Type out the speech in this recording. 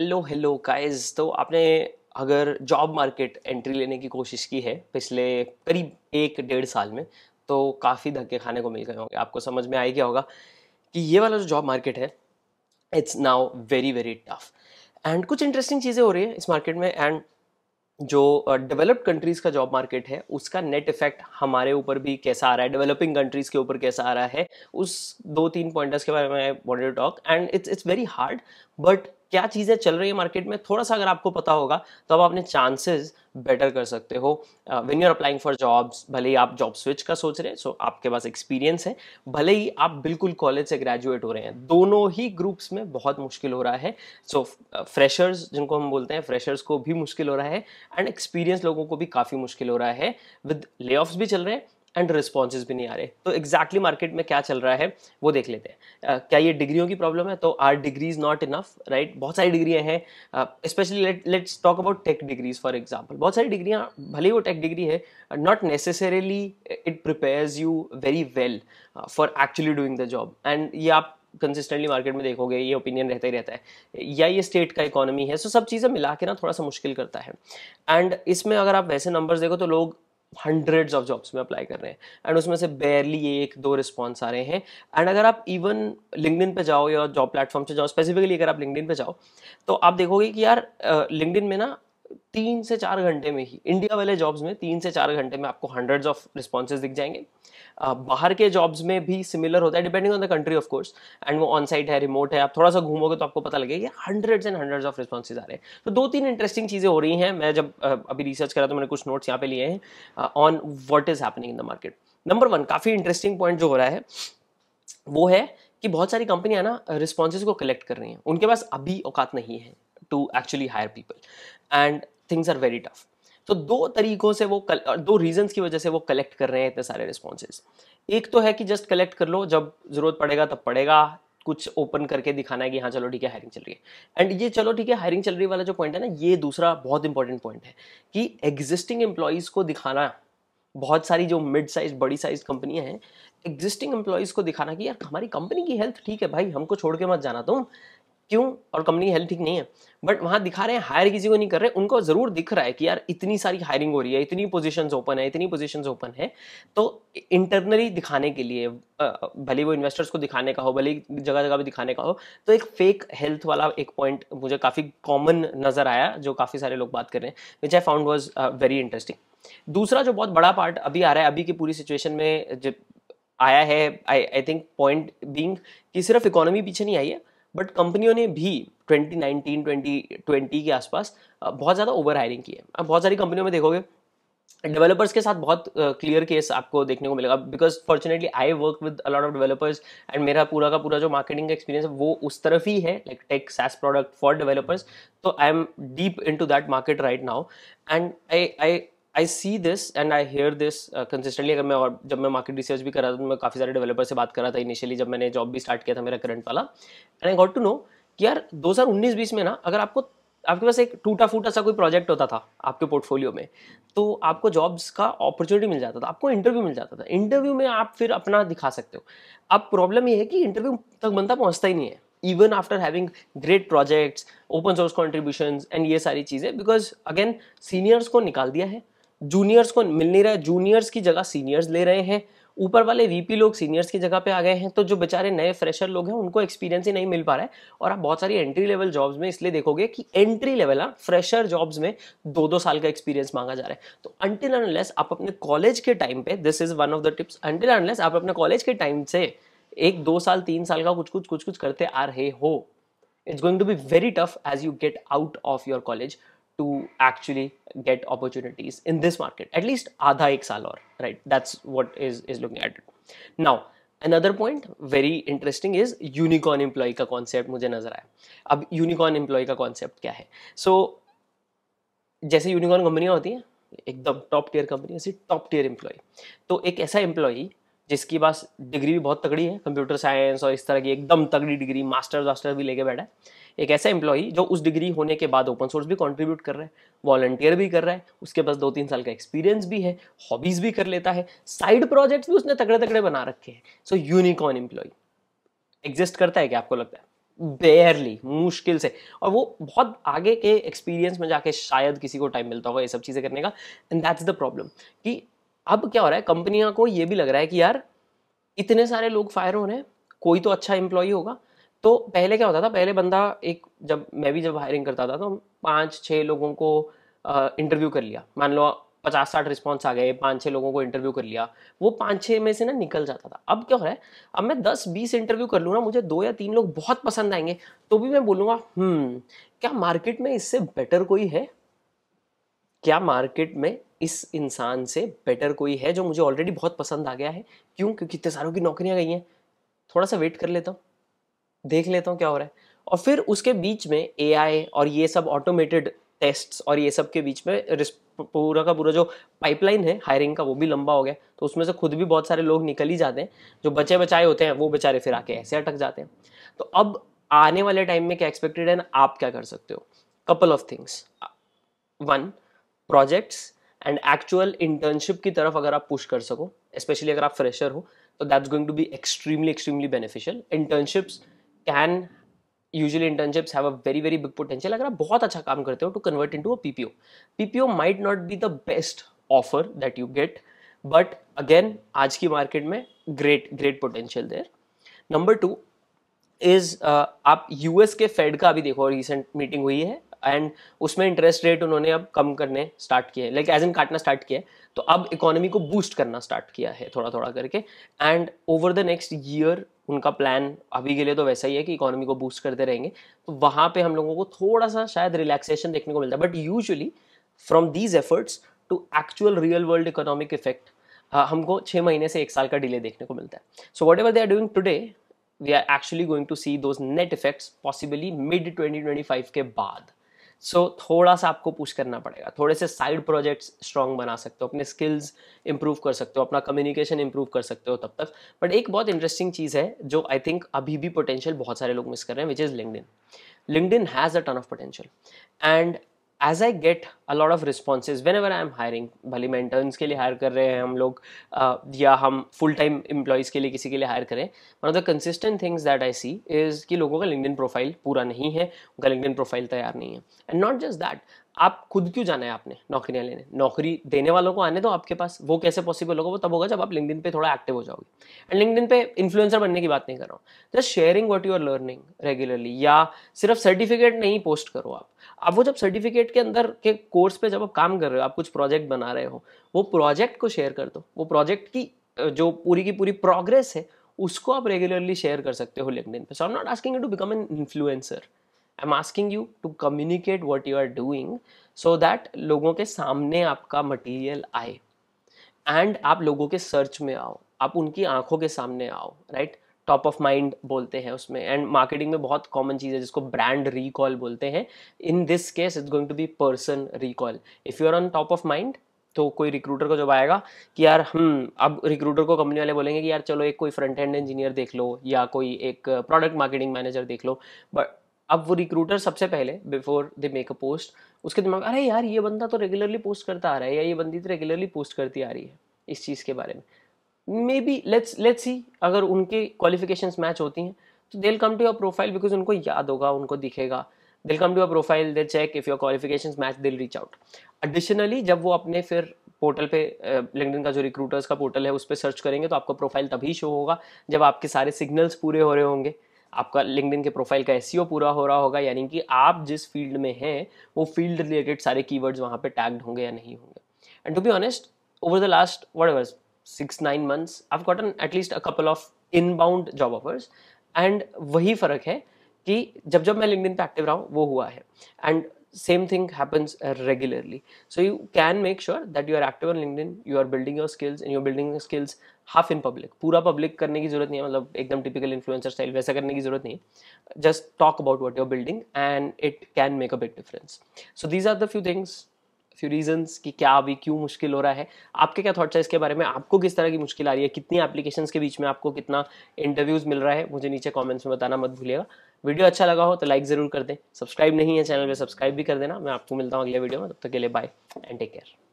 hello hello guys तो आपने अगर जॉब मार्केट एंट्री लेने की कोशिश की है पिछले करीब एक डेढ़ साल में तो काफ़ी धक्के खाने को मिल गए होंगे आपको समझ में आ गया होगा कि ये वाला जो जॉब मार्केट है it's now very very tough and कुछ इंटरेस्टिंग चीज़ें हो रही है इस मार्केट में एंड जो डेवलप्ड कंट्रीज़ का जॉब मार्केट है उसका नेट इफेक्ट हमारे ऊपर भी कैसा आ रहा है डेवलपिंग कंट्रीज़ के ऊपर कैसा आ रहा है उस दो तीन पॉइंटर्स के बारे में I want to talk and it's it's very hard but क्या चीज़ें चल रही है मार्केट में थोड़ा सा अगर आपको पता होगा तो आप अपने चांसेस बेटर कर सकते हो when you are applying for jobs भले ही आप जॉब स्विच का सोच रहे हैं सो so आपके पास एक्सपीरियंस है भले ही आप बिल्कुल कॉलेज से ग्रेजुएट हो रहे हैं दोनों ही ग्रुप्स में बहुत मुश्किल हो रहा है सो फ्रेशर्स uh, जिनको हम बोलते हैं फ्रेशर्स को भी मुश्किल हो रहा है एंड एक्सपीरियंस लोगों को भी काफ़ी मुश्किल हो रहा है विद ले भी चल रहे हैं एंड रिस्पॉन्सेज भी नहीं आ रहे तो एग्जैक्टली मार्केट में क्या चल रहा है वो देख लेते हैं क्या ये डिग्रियों की प्रॉब्लम है तो our degree is not enough right बहुत सारी डिग्रियाँ हैं specially let's talk about tech degrees for example बहुत सारी डिग्रियाँ भले ही वो टेक डिग्री है not necessarily it prepares you very well for actually doing the job and ये आप कंसिस्टेंटली मार्केट में देखोगे ये ओपिनियन रहता ही रहता है या ये स्टेट का इकोनॉमी है सो so सब चीज़ें मिला के ना थोड़ा सा मुश्किल करता है एंड इसमें अगर आप वैसे नंबर्स देखो तो लोग हंड्रेड्स ऑफ जॉब्स में अप्लाई कर रहे हैं एंड उसमें से बेयरली एक दो रिस्पॉन्स आ रहे हैं एंड अगर आप इवन लिंकडिन पे जाओ या जॉब प्लेटफॉर्म से जाओ स्पेसिफिकली अगर आप लिंकडिन पे जाओ तो आप देखोगे कि यार लिंकडिन में ना तीन से चार घंटे में ही इंडिया वाले जॉब्स में तीन से चार घंटे में आपको हंड्रेड्स ऑफ रिस्पॉन्सेज दिख जाएंगे बाहर के जॉब्स में भी सिमिलर होता है depending on the country of course and वो ऑन साइट है रिमोट है आप थोड़ा सा घूमोगे तो आपको पता लगेगा hundreds and hundreds of responses आ रहे हैं तो दो तीन इंटरेस्टिंग चीज़ें हो रही हैं मैं जब अभी रिसर्च करा तो मैंने कुछ नोट्स यहाँ पे लिए हैं on what is happening in the market number one काफ़ी इंटरेस्टिंग पॉइंट जो हो रहा है वो है कि बहुत सारी कंपनियां ना रिस्पॉन्सेज को कलेक्ट कर रही हैं उनके पास अभी औकात नहीं है to actually hire people and things are very tough तो दो तरीकों से वो कल, दो रीजंस की वजह से वो कलेक्ट कर रहे हैं इतने सारे रिस्पॉन्सेज एक तो है कि जस्ट कलेक्ट कर लो जब जरूरत पड़ेगा तब पड़ेगा कुछ ओपन करके दिखाना है कि हाँ चलो ठीक है हायरिंग चल रही है एंड ये चलो ठीक है हायरिंग चल रही वाला जो पॉइंट है ना ये दूसरा बहुत इंपॉर्टेंट पॉइंट है कि एग्जिस्टिंग एम्प्लॉयज़ को दिखाना बहुत सारी जो मिड साइज बड़ी साइज कंपनियां हैं एग्जिस्टिंग एम्प्लॉयज़ को दिखाना कि यार हमारी कंपनी की हेल्थ ठीक है भाई हमको छोड़ के मत जाना तुम क्यों और कंपनी हेल्थ ठीक नहीं है बट वहां दिखा रहे हैं हायर किसी को नहीं कर रहे उनको ज़रूर दिख रहा है कि यार इतनी सारी हायरिंग हो रही है इतनी पोजीशंस ओपन है इतनी पोजीशंस ओपन है तो इंटरनली दिखाने के लिए भले वो इन्वेस्टर्स को दिखाने का हो भले जगह जगह भी दिखाने का हो तो एक फेक हेल्थ वाला एक पॉइंट मुझे काफ़ी कॉमन नज़र आया जो काफ़ी सारे लोग बात कर रहे हैं which I found was very interesting दूसरा जो बहुत बड़ा पार्ट अभी आ रहा है अभी की पूरी सिचुएशन में आया है I I think point being सिर्फ इकोनॉमी पीछे नहीं आई है बट कंपनियों ने भी 2019 2020 के आसपास बहुत ज़्यादा ओवर हायरिंग की है अब बहुत सारी कंपनियों में देखोगे डेवलपर्स के साथ बहुत क्लियर uh, केस आपको देखने को मिलेगा because fortunately I work with a lot of developers and मेरा पूरा का पूरा जो मार्केटिंग का एक्सपीरियंस है वो उस तरफ ही है like tech SaaS product for developers तो I am deep into that market right now and I I I see this and I hear this consistently अगर मैं और जब मैं मार्केट रिसर्च भी कर रहा था तो मैं काफ़ी सारे डेवलपर से बात कर रहा था इनिशियली जब मैंने जॉब भी स्टार्ट किया था मेरा करंट वाला and I got to know कि यार 2019-20 में ना अगर आपको आपके पास एक टूटा फूटा सा कोई प्रोजेक्ट होता था आपके पोर्टफोलियो में तो आपको जॉब्स का अपॉर्चुनिटी मिल जाता था आपको इंटरव्यू मिल जाता था इंटरव्यू में आप फिर अपना दिखा सकते हो अब प्रॉब्लम ये है कि इंटरव्यू तक बंदा पहुंचता ही नहीं है even after having great projects open source contribution and ये सारी चीज़ें बिकॉज अगेन सीनियर्स को निकाल दिया है जूनियर्स को मिल नहीं रहा जूनियर्स की जगह सीनियर्स ले रहे हैं ऊपर वाले वीपी लोग सीनियर्स की जगह पे आ गए हैं तो जो बेचारे नए फ्रेशर लोग हैं उनको एक्सपीरियंस ही नहीं मिल पा रहा है और आप बहुत सारी एंट्री लेवल जॉब्स में इसलिए देखोगे कि एंट्री लेवल हाँ फ्रेशर जॉब्स में दो दो साल का एक्सपीरियंस मांगा जा रहा है तो अंटिल अनलेस आप अपने कॉलेज के टाइम पे this is one of the tips until unless आप अपने कॉलेज के टाइम से एक दो साल तीन साल का कुछ कुछ कुछ कुछ करते आ रहे हो it's going to be very tough as you get out of your college to actually get opportunities in this market at least adha ek saal aur right that's what is is looking at it now another point very interesting is unicorn employee का concept मुझे नजर आया अब unicorn employee का concept क्या है सो so, जैसे unicorn कंपनियाँ होती हैं एकदम टॉप टियर कंपनी ऐसी टॉप टियर एम्प्लॉय तो एक ऐसा एम्प्लॉय जिसकी पास डिग्री भी बहुत तगड़ी है कंप्यूटर साइंस और इस तरह की एकदम तगड़ी डिग्री मास्टर्स वास्टर्स भी लेके बैठा है एक ऐसा एम्प्लॉई जो उस डिग्री होने के बाद ओपन सोर्स भी कंट्रीब्यूट कर रहा है वॉलंटियर भी कर रहा है उसके पास दो तीन साल का एक्सपीरियंस भी है हॉबीज़ भी कर लेता है साइड प्रोजेक्ट्स भी उसने तगड़े तगड़े बना रखे हैं सो यूनिकॉर्न एम्प्लॉय एग्जिस्ट करता है क्या आपको लगता है बेयरली मुश्किल से और वो बहुत आगे के एक्सपीरियंस में जाके शायद किसी को टाइम मिलता होगा ये सब चीज़ें करने का एंड दैट्स द प्रॉब्लम कि अब क्या हो रहा है कंपनियां को ये भी लग रहा है कि यार इतने सारे लोग फायर हो रहे हैं कोई तो अच्छा एम्प्लॉय होगा तो पहले क्या होता था पहले बंदा एक जब मैं भी जब हायरिंग करता था तो पांच पाँच छः लोगों को इंटरव्यू कर लिया मान लो पचास साठ रिस्पॉन्स आ गए पाँच छः लोगों को इंटरव्यू कर लिया वो पाँच छः में से ना निकल जाता था अब क्या हो रहा है अब मैं दस बीस इंटरव्यू कर लूँ ना मुझे दो या तीन लोग बहुत पसंद आएंगे तो भी मैं बोलूँगा हम्म, क्या मार्केट में इससे बेटर कोई है क्या मार्केट में इस इंसान से बेटर कोई है जो मुझे ऑलरेडी बहुत पसंद आ गया है क्यों क्योंकि इतने सारों की नौकरियाँ गई हैं थोड़ा सा वेट कर लेता हूँ देख लेता हूँ क्या हो रहा है और फिर उसके बीच में ए और ये सब ऑटोमेटेड टेस्ट और ये सब के बीच में पूरा का पूरा जो पाइपलाइन है हायरिंग का वो भी लंबा हो गया तो उसमें से खुद भी बहुत सारे लोग निकल ही जाते हैं जो बचे बचाए होते हैं वो बेचारे फिर आके ऐसे अटक जाते हैं तो अब आने वाले टाइम में क्या एक्सपेक्टेड है ना आप क्या कर सकते हो couple of things one projects and actual internship की तरफ अगर आप पुश कर सको स्पेशली अगर आप फ्रेशर हो तो that's going to be extremely extremely beneficial internships can usually internships have a very very big potential अगर आप बहुत अच्छा काम करते हो to convert into a P P P O P O might not be the best offer that you get but again आज की market में great great potential there number two is आप यूएस के Fed का अभी देखो recent meeting हुई है एंड उसमें इंटरेस्ट रेट उन्होंने अब कम करने स्टार्ट किए लाइक एज इन काटना स्टार्ट किया तो अब इकोनॉमी को बूस्ट करना स्टार्ट किया है थोड़ा थोड़ा करके and over the next year उनका प्लान अभी के लिए तो वैसा ही है कि इकोनॉमी को बूस्ट करते रहेंगे तो वहाँ पे हम लोगों को थोड़ा सा शायद रिलैक्सेशन देखने को मिलता है but usually from these efforts to actual real world economic effect हमको छः महीने से एक साल का डिले देखने को मिलता है so whatever they are doing today we are actually going to see those net effects possibly mid twenty twenty five के बाद सो so, थोड़ा सा आपको पुश करना पड़ेगा थोड़े से साइड प्रोजेक्ट्स स्ट्रांग बना सकते हो अपने स्किल्स इंप्रूव कर सकते हो अपना कम्युनिकेशन इंप्रूव कर सकते हो तब तक बट एक बहुत इंटरेस्टिंग चीज़ है जो आई थिंक अभी भी पोटेंशियल बहुत सारे लोग मिस कर रहे हैं which is LinkedIn LinkedIn has a ton of potential and as I get a lot of responses whenever I am hiring भले मैं इंटर्न्स के लिए हायर कर रहे हैं हम लोग या हम फुल टाइम एम्प्लॉयज़ के लिए किसी के लिए हायर करें one of the consistent things that I see is कि लोगों का लिंकडिन प्रोफाइल पूरा नहीं है उनका लिंकडिन प्रोफाइल तैयार नहीं है एंड नॉट जस्ट दैट आप खुद क्यों जाना है आपने नौकरियां लेने नौकरी देने वालों को आने दो आपके पास वो कैसे पॉसिबल होगा वो तब होगा जब आप लिंकडिन पे थोड़ा एक्टिव हो जाओगे एंड लिंकडिन पे इन्फ्लुएंसर बनने की बात नहीं कर रहा हूँ just sharing what you are learning regularly या सिर्फ सर्टिफिकेट नहीं पोस्ट करो आप अब वो जब सर्टिफिकेट के अंदर के कोर्स पे जब आप काम कर रहे हो आप कुछ प्रोजेक्ट बना रहे हो वो प्रोजेक्ट को शेयर कर दो वो प्रोजेक्ट की जो पूरी की पूरी प्रोग्रेस है उसको आप रेगुलरली शेयर कर सकते हो लिंकडिन पे so I am not asking you to become an influencer I am asking you to communicate what you are doing so that लोगों के सामने आपका मटीरियल आए एंड आप लोगों के सर्च में आओ आप उनकी आंखों के सामने आओ राइट टॉप ऑफ माइंड बोलते हैं उसमें एंड मार्केटिंग में बहुत कॉमन चीज़ है जिसको ब्रांड रिकॉल बोलते हैं in this case it's going to be person recall if you are on top of mind तो कोई रिक्रूटर को जब आएगा कि यार हम हम्म, अब रिक्रूटर को कंपनी वाले बोलेंगे कि यार चलो एक कोई फ्रंट एंड इंजीनियर देख लो या कोई एक प्रोडक्ट मार्केटिंग मैनेजर देख लो बट अब वो रिक्रूटर सबसे पहले before they make a post उसके दिमाग अरे यार ये बंदा तो रेगुलरली पोस्ट करता आ रहा है या ये बंदी तो रेगुलरली पोस्ट करती आ रही है इस चीज़ के बारे में maybe let's let's see अगर उनके क्वालिफिकेशंस मैच होती हैं तो they come to your profile because उनको याद होगा उनको दिखेगा they'll come to your profile they check if your qualification match they'll reach out additionally जब वो अपने फिर पोर्टल पे लिंकडिन का जो रिक्रूटर्स का पोर्टल है उस पर सर्च करेंगे तो आपका प्रोफाइल तभी शो होगा जब आपके सारे सिग्नल्स पूरे हो रहे होंगे आपका लिंकडिन के प्रोफाइल का एस e पूरा हो रहा होगा यानी कि आप जिस फील्ड में हैं वो फील्ड रिलेटेड सारे कीवर्ड्स वहाँ पे टैग्ड होंगे या नहीं होंगे and to be honest over the last whatever six nine months I gotten at least a couple of inbound job offers and वही फ़र्क है कि जब जब मैं लिंकडिन पे एक्टिव रहा हूँ वो हुआ है and same thing happens uh, regularly so you can make sure that you are active on linkedin you are building your skills and you're building your skills half in public पूरा public करने की जरूरत नहीं है मतलब एकदम typical influencer style वैसा करने की जरूरत नहीं just talk about what you're building and it can make a big difference so these are the few things few reasons कि क्या अभी क्यों मुश्किल हो रहा है आपके क्या थॉट्स है इसके बारे में आपको किस तरह की मुश्किल आ रही है कितनी एप्लीकेशंस के बीच में आपको कितना इंटरव्यूज़ मिल रहा है मुझे नीचे कमेंट्स में बताना मत भूलिएगा वीडियो अच्छा लगा हो तो लाइक ज़रूर कर दें सब्सक्राइब नहीं है चैनल पर सब्सक्राइब भी कर देना मैं आपको मिलता हूँ अगले वीडियो में तब तक के लिए बाय एंड टेक केयर